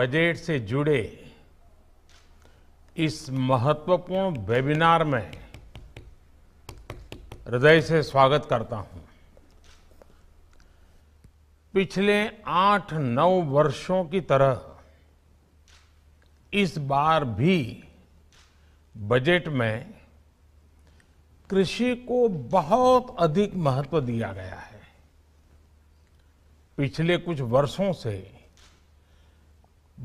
Budget से जुड़े इस महत्वपूर्ण वेबिनार में हृदय से स्वागत करता हूं पिछले आठ नौ वर्षों की तरह इस बार भी बजट में कृषि को बहुत अधिक महत्व दिया गया है पिछले कुछ वर्षों से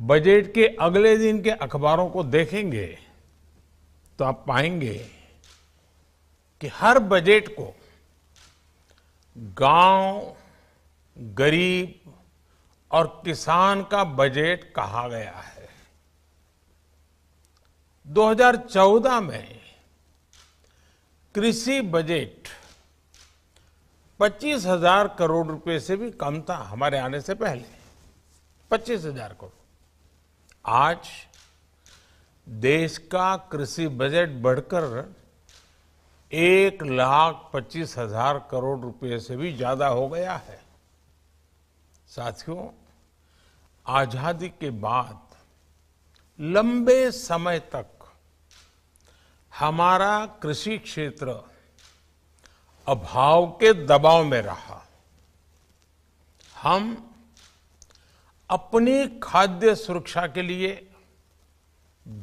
बजट के अगले दिन के अखबारों को देखेंगे तो आप पाएंगे कि हर बजट को गांव गरीब और किसान का बजट कहा गया है 2014 में कृषि बजट पच्चीस हजार करोड़ रुपए से भी कम था हमारे आने से पहले पच्चीस हजार करोड़ आज देश का कृषि बजट बढ़कर एक लाख पच्चीस हजार करोड़ रुपए से भी ज्यादा हो गया है साथियों आजादी के बाद लंबे समय तक हमारा कृषि क्षेत्र अभाव के दबाव में रहा हम अपनी खाद्य सुरक्षा के लिए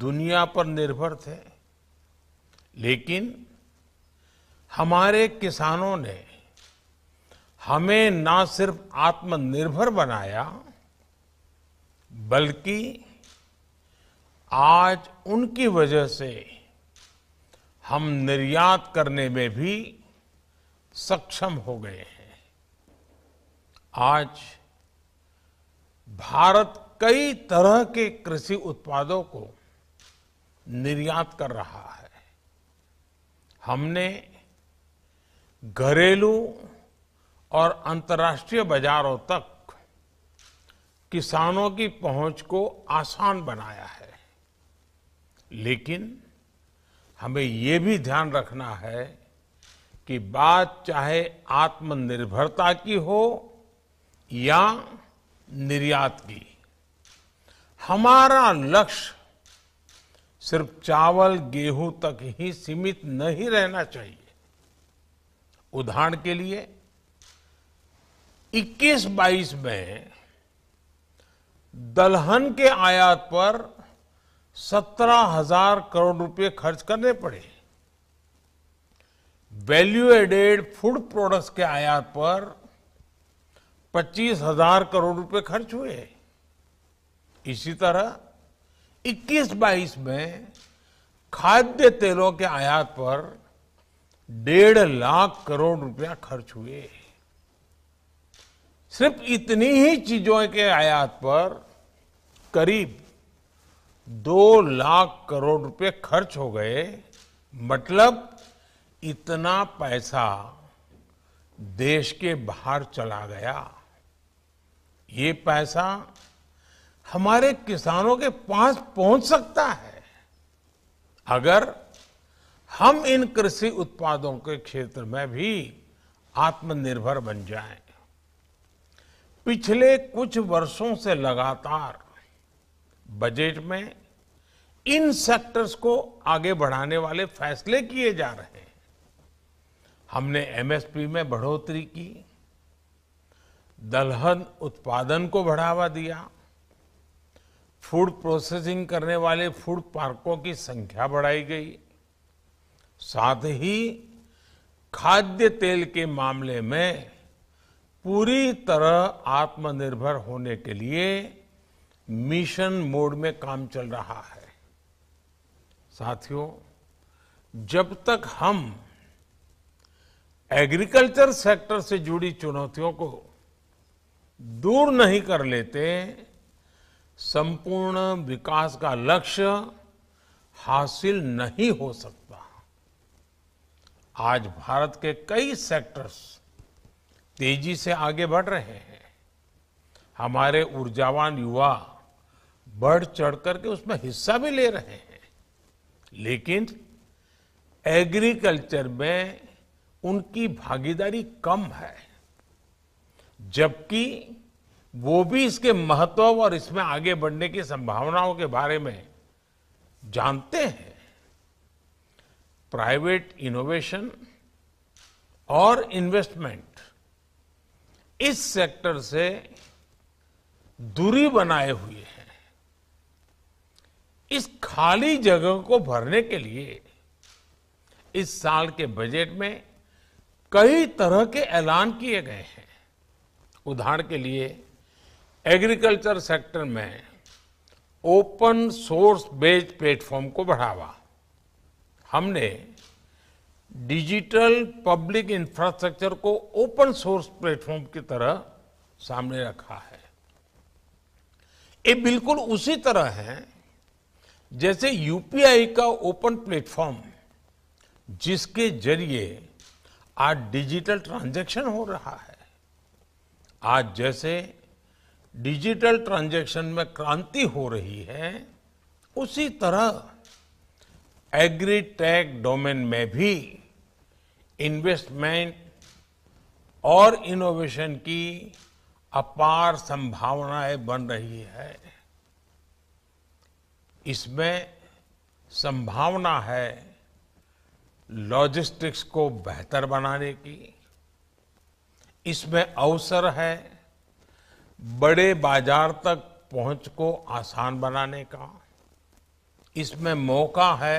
दुनिया पर निर्भर थे लेकिन हमारे किसानों ने हमें ना सिर्फ आत्मनिर्भर बनाया बल्कि आज उनकी वजह से हम निर्यात करने में भी सक्षम हो गए हैं आज भारत कई तरह के कृषि उत्पादों को निर्यात कर रहा है हमने घरेलू और अंतर्राष्ट्रीय बाजारों तक किसानों की पहुंच को आसान बनाया है लेकिन हमें ये भी ध्यान रखना है कि बात चाहे आत्मनिर्भरता की हो या निर्यात की हमारा लक्ष्य सिर्फ चावल गेहूं तक ही सीमित नहीं रहना चाहिए उदाहरण के लिए 21-22 में दलहन के आयात पर सत्रह हजार करोड़ रुपए खर्च करने पड़े वैल्यू एडेड फूड प्रोडक्ट्स के आयात पर पच्चीस हजार करोड़ रुपए खर्च हुए इसी तरह 21-22 में खाद्य तेलों के आयात पर डेढ़ लाख करोड़ रुपया खर्च हुए सिर्फ इतनी ही चीजों के आयात पर करीब दो लाख करोड़ रुपए खर्च हो गए मतलब इतना पैसा देश के बाहर चला गया ये पैसा हमारे किसानों के पास पहुंच सकता है अगर हम इन कृषि उत्पादों के क्षेत्र में भी आत्मनिर्भर बन जाएं। पिछले कुछ वर्षों से लगातार बजट में इन सेक्टर्स को आगे बढ़ाने वाले फैसले किए जा रहे हैं हमने एमएसपी में बढ़ोतरी की दलहन उत्पादन को बढ़ावा दिया फूड प्रोसेसिंग करने वाले फूड पार्कों की संख्या बढ़ाई गई साथ ही खाद्य तेल के मामले में पूरी तरह आत्मनिर्भर होने के लिए मिशन मोड में काम चल रहा है साथियों जब तक हम एग्रीकल्चर सेक्टर से जुड़ी चुनौतियों को दूर नहीं कर लेते संपूर्ण विकास का लक्ष्य हासिल नहीं हो सकता आज भारत के कई सेक्टर्स तेजी से आगे बढ़ रहे हैं हमारे ऊर्जावान युवा बढ़ चढ़ करके उसमें हिस्सा भी ले रहे हैं लेकिन एग्रीकल्चर में उनकी भागीदारी कम है जबकि वो भी इसके महत्व और इसमें आगे बढ़ने की संभावनाओं के बारे में जानते हैं प्राइवेट इनोवेशन और इन्वेस्टमेंट इस सेक्टर से दूरी बनाए हुए हैं इस खाली जगह को भरने के लिए इस साल के बजट में कई तरह के ऐलान किए गए हैं उदाहरण के लिए एग्रीकल्चर सेक्टर में ओपन सोर्स बेस्ड प्लेटफॉर्म को बढ़ावा हमने डिजिटल पब्लिक इंफ्रास्ट्रक्चर को ओपन सोर्स प्लेटफॉर्म की तरह सामने रखा है ये बिल्कुल उसी तरह है जैसे यूपीआई का ओपन प्लेटफॉर्म जिसके जरिए आज डिजिटल ट्रांजैक्शन हो रहा है आज जैसे डिजिटल ट्रांजैक्शन में क्रांति हो रही है उसी तरह एग्री टेक डोमेन में भी इन्वेस्टमेंट और इनोवेशन की अपार संभावनाएं बन रही है इसमें संभावना है लॉजिस्टिक्स को बेहतर बनाने की इसमें अवसर है बड़े बाजार तक पहुंच को आसान बनाने का इसमें मौका है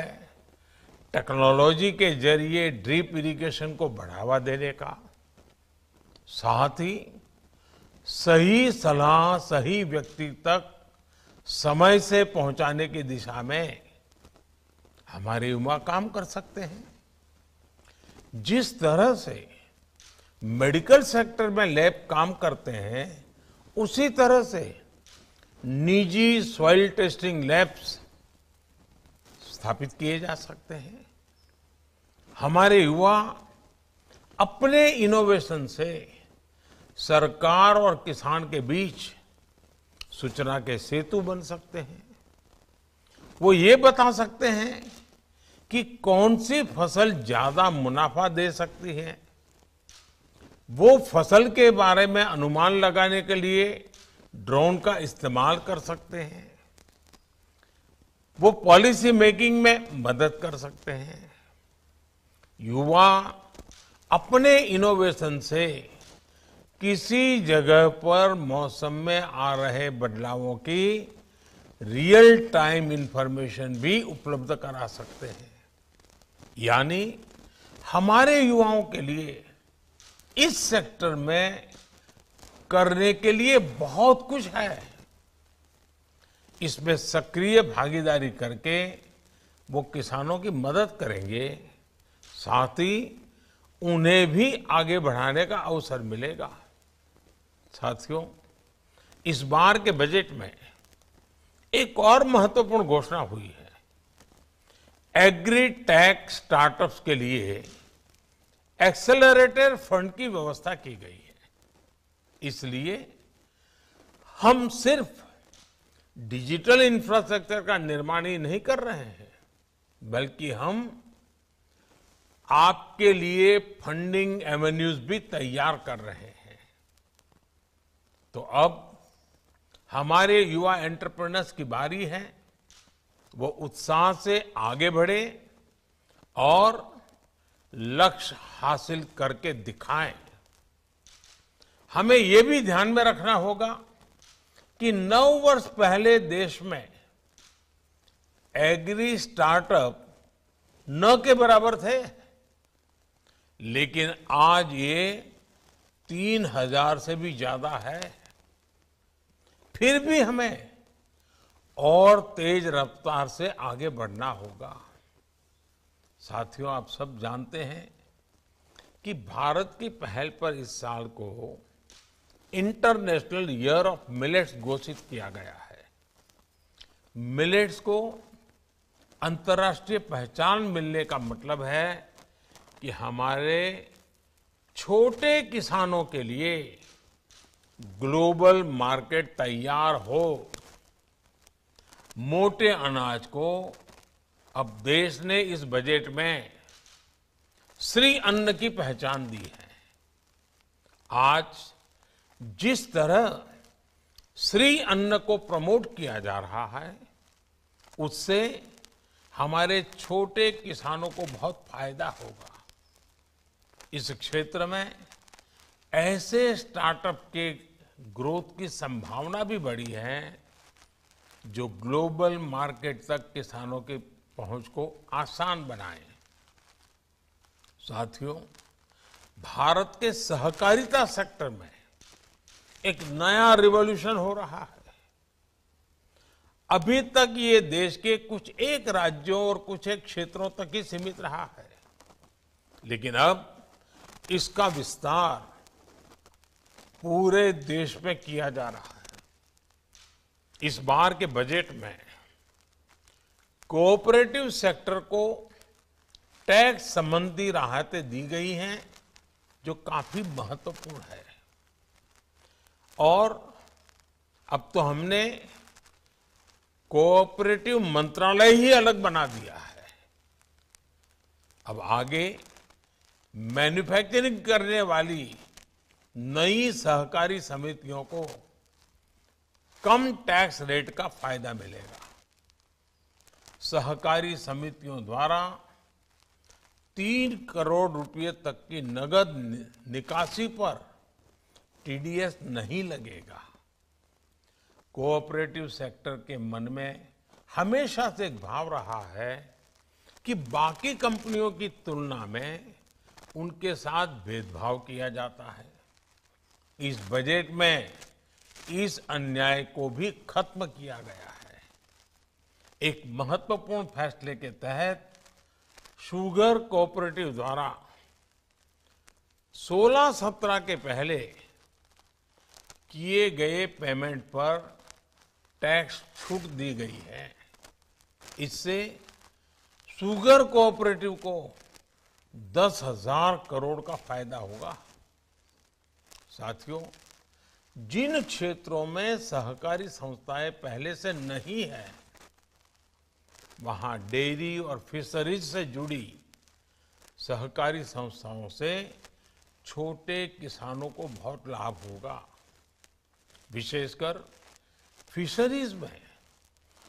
टेक्नोलॉजी के जरिए ड्रिप इरिगेशन को बढ़ावा देने का साथ ही सही सलाह सही व्यक्ति तक समय से पहुंचाने की दिशा में हमारे युवा काम कर सकते हैं जिस तरह से मेडिकल सेक्टर में लैब काम करते हैं उसी तरह से निजी सॉइल टेस्टिंग लैब्स स्थापित किए जा सकते हैं हमारे युवा अपने इनोवेशन से सरकार और किसान के बीच सूचना के सेतु बन सकते हैं वो ये बता सकते हैं कि कौन सी फसल ज्यादा मुनाफा दे सकती है वो फसल के बारे में अनुमान लगाने के लिए ड्रोन का इस्तेमाल कर सकते हैं वो पॉलिसी मेकिंग में मदद कर सकते हैं युवा अपने इनोवेशन से किसी जगह पर मौसम में आ रहे बदलावों की रियल टाइम इंफॉर्मेशन भी उपलब्ध करा सकते हैं यानी हमारे युवाओं के लिए इस सेक्टर में करने के लिए बहुत कुछ है इसमें सक्रिय भागीदारी करके वो किसानों की मदद करेंगे साथ ही उन्हें भी आगे बढ़ाने का अवसर मिलेगा साथियों इस बार के बजट में एक और महत्वपूर्ण घोषणा हुई है एग्री टैक्स स्टार्टअप्स के लिए एक्सेलरेटर फंड की व्यवस्था की गई है इसलिए हम सिर्फ डिजिटल इंफ्रास्ट्रक्चर का निर्माण ही नहीं कर रहे हैं बल्कि हम आपके लिए फंडिंग एवेन्यूज भी तैयार कर रहे हैं तो अब हमारे युवा एंटरप्रेनर्स की बारी है वो उत्साह से आगे बढ़े और लक्ष्य हासिल करके दिखाएं हमें यह भी ध्यान में रखना होगा कि नौ वर्ष पहले देश में एग्री स्टार्टअप न के बराबर थे लेकिन आज ये तीन हजार से भी ज्यादा है फिर भी हमें और तेज रफ्तार से आगे बढ़ना होगा साथियों आप सब जानते हैं कि भारत की पहल पर इस साल को इंटरनेशनल ईयर ऑफ मिलेट्स घोषित किया गया है मिलेट्स को अंतर्राष्ट्रीय पहचान मिलने का मतलब है कि हमारे छोटे किसानों के लिए ग्लोबल मार्केट तैयार हो मोटे अनाज को अब देश ने इस बजट में श्री अन्न की पहचान दी है आज जिस तरह श्री अन्न को प्रमोट किया जा रहा है उससे हमारे छोटे किसानों को बहुत फायदा होगा इस क्षेत्र में ऐसे स्टार्टअप के ग्रोथ की संभावना भी बड़ी है जो ग्लोबल मार्केट तक किसानों के पहुंच को आसान बनाएं साथियों भारत के सहकारिता सेक्टर में एक नया रिवॉल्यूशन हो रहा है अभी तक ये देश के कुछ एक राज्यों और कुछ एक क्षेत्रों तक ही सीमित रहा है लेकिन अब इसका विस्तार पूरे देश में किया जा रहा है इस बार के बजट में कोऑपरेटिव सेक्टर को टैक्स संबंधी राहतें दी गई हैं जो काफी महत्वपूर्ण है और अब तो हमने कोऑपरेटिव मंत्रालय ही अलग बना दिया है अब आगे मैन्युफैक्चरिंग करने वाली नई सहकारी समितियों को कम टैक्स रेट का फायदा मिलेगा सहकारी समितियों द्वारा तीन करोड़ रुपए तक की नगद निकासी पर टीडीएस नहीं लगेगा कोऑपरेटिव सेक्टर के मन में हमेशा से एक भाव रहा है कि बाकी कंपनियों की तुलना में उनके साथ भेदभाव किया जाता है इस बजट में इस अन्याय को भी खत्म किया गया है एक महत्वपूर्ण फैसले के तहत शुगर कोऑपरेटिव द्वारा 16 सत्रह के पहले किए गए पेमेंट पर टैक्स छूट दी गई है इससे शुगर कोऑपरेटिव को दस हजार करोड़ का फायदा होगा साथियों जिन क्षेत्रों में सहकारी संस्थाएं पहले से नहीं हैं वहाँ डेयरी और फिशरीज से जुड़ी सहकारी संस्थाओं से छोटे किसानों को बहुत लाभ होगा विशेषकर फिशरीज में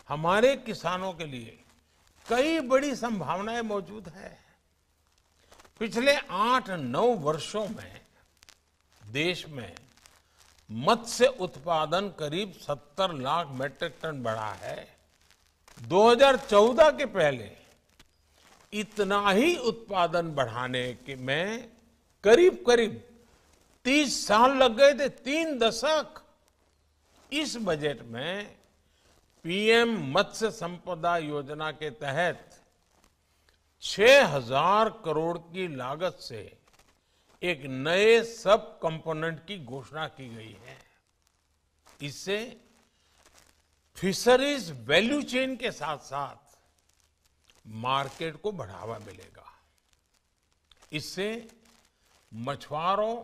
हमारे किसानों के लिए कई बड़ी संभावनाएं मौजूद है पिछले आठ नौ वर्षों में देश में मत्स्य उत्पादन करीब 70 लाख मेट्रिक टन बढ़ा है 2014 के पहले इतना ही उत्पादन बढ़ाने के में करीब करीब 30 साल लग गए थे तीन दशक इस बजट में पीएम मत्स्य संपदा योजना के तहत 6000 करोड़ की लागत से एक नए सब कंपोनेंट की घोषणा की गई है इससे फिशरीज वैल्यू चेन के साथ साथ मार्केट को बढ़ावा मिलेगा इससे मछुआरों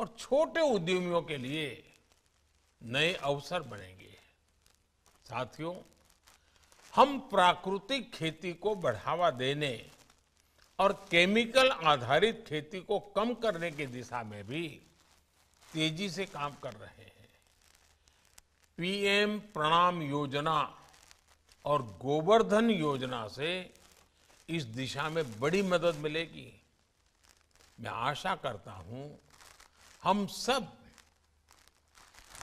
और छोटे उद्यमियों के लिए नए अवसर बनेंगे साथियों हम प्राकृतिक खेती को बढ़ावा देने और केमिकल आधारित खेती को कम करने की दिशा में भी तेजी से काम कर रहे हैं पीएम प्रणाम योजना और गोवर्धन योजना से इस दिशा में बड़ी मदद मिलेगी मैं आशा करता हूं हम सब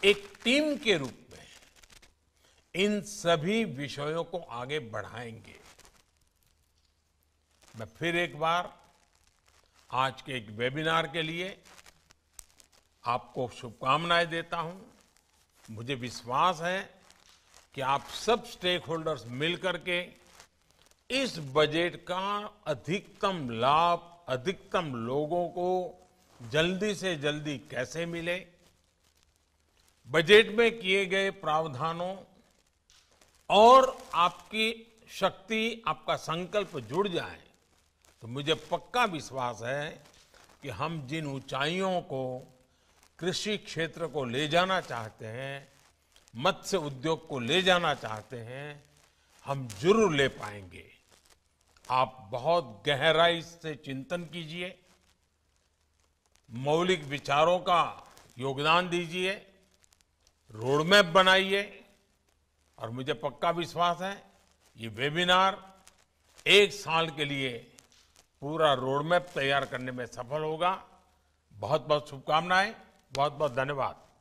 एक टीम के रूप में इन सभी विषयों को आगे बढ़ाएंगे मैं फिर एक बार आज के एक वेबिनार के लिए आपको शुभकामनाएं देता हूं मुझे विश्वास है कि आप सब स्टेक होल्डर्स मिलकर के इस बजट का अधिकतम लाभ अधिकतम लोगों को जल्दी से जल्दी कैसे मिले बजट में किए गए प्रावधानों और आपकी शक्ति आपका संकल्प जुड़ जाए तो मुझे पक्का विश्वास है कि हम जिन ऊंचाइयों को कृषि क्षेत्र को ले जाना चाहते हैं मत्स्य उद्योग को ले जाना चाहते हैं हम जरूर ले पाएंगे आप बहुत गहराई से चिंतन कीजिए मौलिक विचारों का योगदान दीजिए रोडमैप बनाइए और मुझे पक्का विश्वास है ये वेबिनार एक साल के लिए पूरा रोडमैप तैयार करने में सफल होगा बहुत बहुत शुभकामनाएं बहुत बहुत धन्यवाद